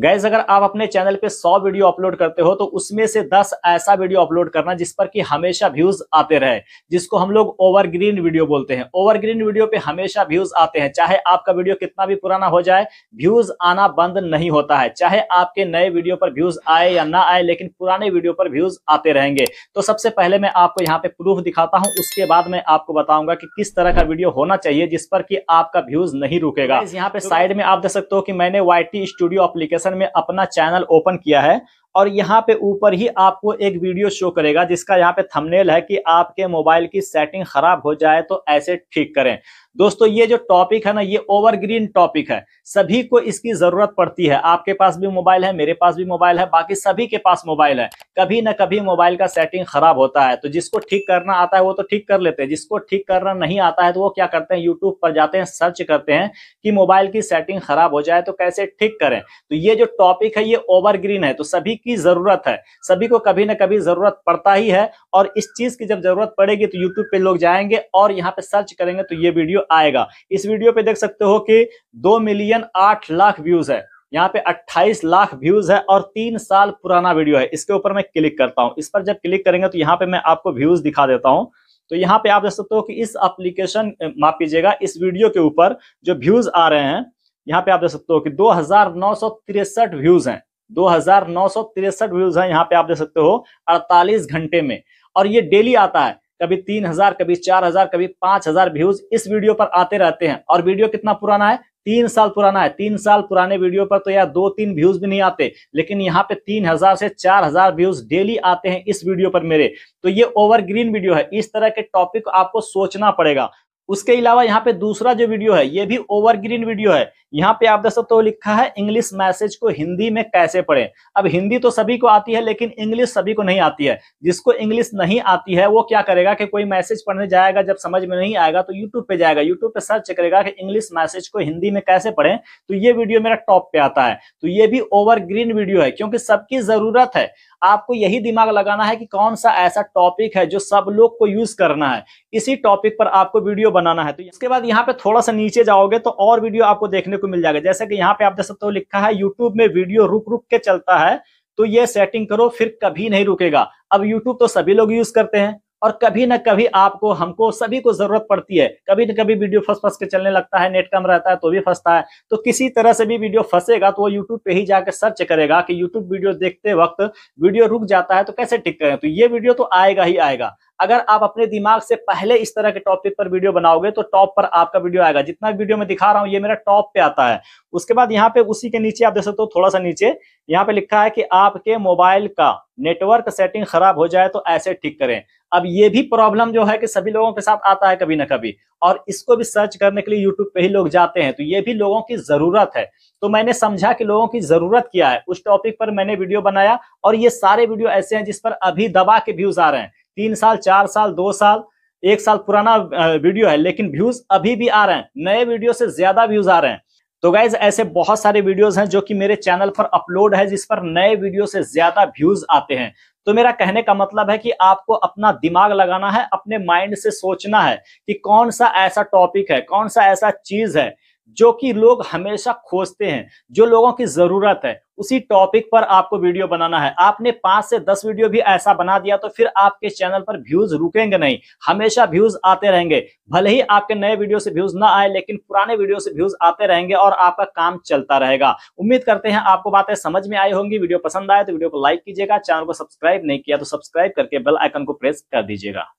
gas अगर आप अपने चैनल पे 100 वीडियो अपलोड करते हो तो उसमें से 10 ऐसा वीडियो अपलोड करना जिस पर कि हमेशा व्यूज आते रहे जिसको हम लोग ओवरग्रीन वीडियो बोलते हैं ओवरग्रीन वीडियो पे हमेशा व्यूज आते हैं चाहे आपका वीडियो कितना भी पुराना हो जाए व्यूज आना बंद नहीं होता है चाहे आपके नए वीडियो पर व्यूज आए या ना आए लेकिन पुराने वीडियो पर व्यूज आते रहेंगे तो सबसे पहले मैं आपको यहाँ पे प्रूफ दिखाता हूँ उसके बाद मैं आपको बताऊंगा कि किस तरह का वीडियो होना चाहिए जिस पर कि आपका व्यूज नहीं रुकेगा यहाँ पे साइड तो में आप देख सकते हो कि मैंने वाई स्टूडियो अप्लीकेशन सेक्शन में अपना चैनल ओपन किया है और यहाँ पे ऊपर ही आपको एक वीडियो शो करेगा जिसका यहाँ पे थंबनेल है कि आपके मोबाइल की सेटिंग खराब हो जाए तो ऐसे ठीक करें दोस्तों ये जो टॉपिक है ना ये ओवरग्रीन टॉपिक है सभी को इसकी जरूरत पड़ती है आपके पास भी मोबाइल है मेरे पास भी मोबाइल है बाकी सभी के पास मोबाइल है कभी ना कभी मोबाइल का सेटिंग खराब होता है तो जिसको ठीक करना आता है वो तो ठीक कर लेते हैं जिसको ठीक करना नहीं आता है तो वो क्या करते हैं यूट्यूब पर जाते हैं सर्च करते हैं कि मोबाइल की सेटिंग खराब हो जाए तो कैसे ठीक करें तो ये जो टॉपिक है ये ओवरग्रीन है तो सभी की जरूरत है सभी को कभी ना कभी जरूरत पड़ता ही है और इस चीज की जब जरूरत पड़ेगी तो यूट्यूब पे लोग जाएंगे और यहाँ पे सर्च करेंगे तो ये वीडियो आएगा इस वीडियो पे देख सकते हो कि दो मिलियन आठ लाख व्यूज है यहाँ पे 28 लाख व्यूज है और तीन साल पुराना वीडियो है इसके ऊपर मैं क्लिक करता हूँ इस पर जब क्लिक करेंगे तो यहाँ पे मैं आपको व्यूज दिखा देता हूँ तो यहाँ पे आप देख सकते हो कि इस एप्लीकेशन माफ कीजिएगा इस वीडियो के ऊपर जो व्यूज आ रहे हैं यहाँ पे आप देख सकते हो कि दो व्यूज हैं दो व्यूज हैं यहाँ पे आप देख सकते हो 48 घंटे में और ये डेली आता है कभी तीन हजार कभी चार हजार कभी पांच हजार व्यूज इस वीडियो पर आते रहते हैं और वीडियो कितना पुराना है तीन साल पुराना है तीन साल पुराने वीडियो पर तो यार दो तीन व्यूज भी नहीं आते लेकिन यहाँ पे तीन हजार से चार हजार व्यूज डेली आते हैं इस वीडियो पर मेरे तो ये ओवरग्रीन वीडियो है इस तरह के टॉपिक आपको सोचना पड़ेगा उसके अलावा यहाँ पे दूसरा जो वीडियो है ये भी ओवरग्रीन वीडियो है यहाँ पे आप दोस्तों तो लिखा है इंग्लिश मैसेज को हिंदी में कैसे पढ़े अब हिंदी तो सभी को आती है लेकिन इंग्लिश सभी को नहीं आती है जिसको इंग्लिश नहीं आती है वो क्या करेगा कि कोई मैसेज पढ़ने जाएगा जब समझ में नहीं आएगा तो यूट्यूब पे जाएगा यूट्यूब पे सर्च करेगा कि इंग्लिश मैसेज को हिंदी में कैसे पढ़े तो ये वीडियो मेरा टॉप पे आता है तो ये भी ग्रीन वीडियो है क्योंकि सबकी जरूरत है आपको यही दिमाग लगाना है कि कौन सा ऐसा टॉपिक है जो सब लोग को यूज करना है इसी टॉपिक पर आपको वीडियो बनाना है तो इसके बाद यहाँ पे थोड़ा सा नीचे जाओगे तो और वीडियो आपको देखने देखने को मिल जाएगा जैसे कि यहाँ पे आप देख सकते हो लिखा है यूट्यूब में वीडियो रुक रुक के चलता है तो ये सेटिंग करो फिर कभी नहीं रुकेगा अब यूट्यूब तो सभी लोग यूज करते हैं और कभी ना कभी आपको हमको सभी को जरूरत पड़ती है कभी ना कभी वीडियो फंस फंस के चलने लगता है नेट कम रहता है तो भी फंसता है तो किसी तरह से भी वीडियो फंसेगा तो वो YouTube पे ही जाकर सर्च करेगा कि YouTube वीडियो देखते वक्त वीडियो रुक जाता है तो कैसे टिक करें तो ये वीडियो तो आएगा ही आएगा अगर आप अपने दिमाग से पहले इस तरह के टॉपिक पर वीडियो बनाओगे तो टॉप पर आपका वीडियो आएगा जितना वीडियो मैं दिखा रहा हूँ ये मेरा टॉप पे आता है उसके बाद यहाँ पे उसी के नीचे आप देख सकते हो थोड़ा सा नीचे यहाँ पे लिखा है कि आपके मोबाइल का नेटवर्क सेटिंग खराब हो जाए तो ऐसे ठीक करें अब ये भी प्रॉब्लम जो है कि सभी लोगों के साथ आता है कभी ना कभी और इसको भी सर्च करने के लिए यूट्यूब पे ही लोग जाते हैं तो ये भी लोगों की जरूरत है तो मैंने समझा कि लोगों की जरूरत क्या है उस टॉपिक पर मैंने वीडियो बनाया और ये सारे वीडियो ऐसे हैं जिस पर अभी दबा के व्यूज आ रहे हैं तीन साल चार साल दो साल एक साल पुराना वीडियो है लेकिन व्यूज अभी भी आ रहे हैं नए वीडियो से ज्यादा व्यूज आ रहे हैं तो गाइज ऐसे बहुत सारे वीडियोस हैं जो कि मेरे चैनल पर अपलोड है जिस पर नए वीडियो से ज्यादा व्यूज आते हैं तो मेरा कहने का मतलब है कि आपको अपना दिमाग लगाना है अपने माइंड से सोचना है कि कौन सा ऐसा टॉपिक है कौन सा ऐसा चीज है जो कि लोग हमेशा खोजते हैं जो लोगों की जरूरत है उसी टॉपिक पर आपको वीडियो बनाना है आपने पांच से दस वीडियो भी ऐसा बना दिया तो फिर आपके चैनल पर व्यूज रुकेंगे नहीं हमेशा व्यूज आते रहेंगे भले ही आपके नए वीडियो से व्यूज ना आए लेकिन पुराने वीडियो से व्यूज आते रहेंगे और आपका काम चलता रहेगा उम्मीद करते हैं आपको बातें समझ में आई होंगी वीडियो पसंद आए तो वीडियो को लाइक कीजिएगा चैनल को सब्सक्राइब नहीं किया तो सब्सक्राइब करके बेल आइकन को प्रेस कर दीजिएगा